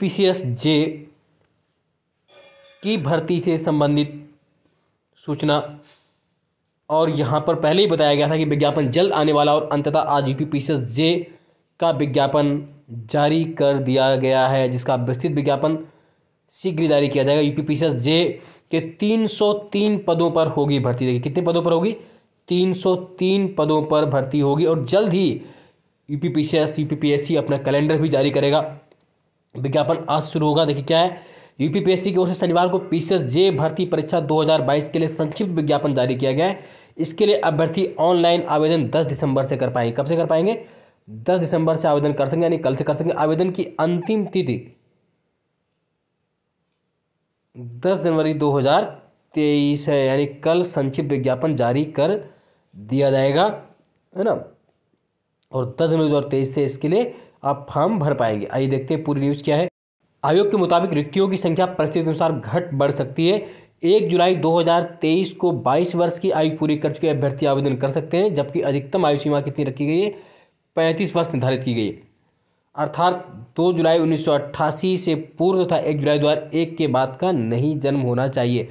P जे की भर्ती से संबंधित सूचना और यहाँ पर पहले ही बताया गया था कि विज्ञापन जल्द आने वाला और अंततः आज यू पी जे का विज्ञापन जारी कर दिया गया है जिसका विस्तृत विज्ञापन शीघ्र जारी किया जाएगा यू पी जे के 303 पदों पर होगी भर्ती देखिए कितने पदों पर होगी 303 पदों पर भर्ती होगी और जल्द ही यू पी पी सी अपना कैलेंडर भी जारी करेगा विज्ञापन आज शुरू होगा देखिए क्या है यूपीपीएससी की ओर से शनिवार को पीसीएस जे भर्ती परीक्षा 2022 के लिए संक्षिप्त विज्ञापन जारी किया गया है इसके लिए अभ्यर्थी ऑनलाइन आवेदन 10 दिसंबर से कर पाएंगे कब से कर पाएंगे 10 दिसंबर से आवेदन कर सकेंगे यानी कल से कर सकेंगे आवेदन की अंतिम तिथि 10 जनवरी 2023 है यानी कल संक्षिप्त विज्ञापन जारी कर दिया जाएगा है ना और दस जनवरी दो से इसके लिए आप फॉर्म भर पाएंगे आइए देखते हैं पूरी न्यूज़ क्या है आयोग के मुताबिक रिक्तियों की संख्या परिस्थिति अनुसार घट बढ़ सकती है एक जुलाई 2023 को 22 वर्ष की आयु पूरी कर चुके अभ्यर्थी आवेदन कर सकते हैं जबकि अधिकतम आयु सीमा कितनी रखी गई है पैंतीस वर्ष निर्धारित की गई है अर्थात 2 जुलाई 1988 से पूर्व तथा एक जुलाई दो के बाद का नहीं जन्म होना चाहिए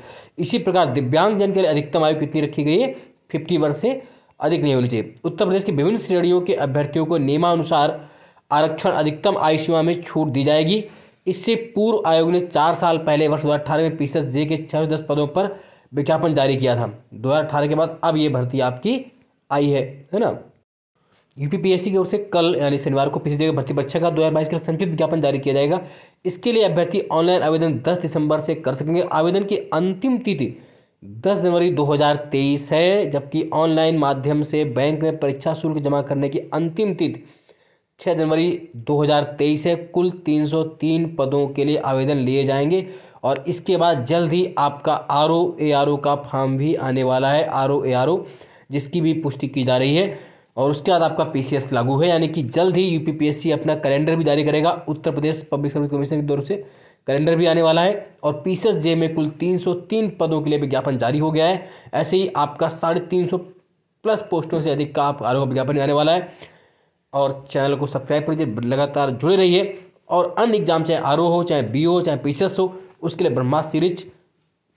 इसी प्रकार दिव्यांग जन के लिए अधिकतम आयु कितनी रखी गई है फिफ्टी वर्ष से अधिक नहीं होनी चाहिए उत्तर प्रदेश के विभिन्न श्रेणियों के अभ्यर्थियों को नियमानुसार आरक्षण अधिकतम आयु सीमा में छूट दी जाएगी इससे पूर्व आयोग ने चार साल पहले वर्ष दो में पीसस जे के छः दस पदों पर विज्ञापन जारी किया था दो के बाद अब ये भर्ती आपकी आई है है ना यूपीपीएससी की ओर से कल यानी शनिवार को पीसी जगह भर्ती परीक्षा का दो हज़ार बाईस के लिए संक्षिप्त विज्ञापन जारी किया जाएगा इसके लिए अभ्यर्थी ऑनलाइन आवेदन दस दिसंबर से कर सकेंगे आवेदन की अंतिम तिथि दस जनवरी 2023 है जबकि ऑनलाइन माध्यम से बैंक में परीक्षा शुल्क जमा करने की अंतिम तिथि छः जनवरी 2023 है कुल 303 पदों के लिए आवेदन लिए जाएंगे और इसके बाद जल्द ही आपका R O A R O का फॉर्म भी आने वाला है R O A R O जिसकी भी पुष्टि की जा रही है और उसके बाद आपका पी सी एस लागू है यानी कि जल्द ही U P P S C अपना कैलेंडर भी जारी करेगा Uttar Pradesh public service commission की तरफ से कैलेंडर भी आने वाला है और पी सी एस जे में कुल 303 पदों के लिए विज्ञापन जारी हो गया है ऐसे ही आपका साढ़े तीन सौ प्लस पोस्टों से अधिक का आप आरोप विज्ञापन आने वाला है और चैनल को सब्सक्राइब कर दीजिए लगातार जुड़े रहिए और अन्य एग्जाम चाहे आर हो चाहे बी हो चाहे पी हो उसके लिए ब्रह्मा सीरीज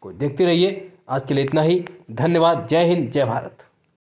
को देखते रहिए आज के लिए इतना ही धन्यवाद जय हिंद जय भारत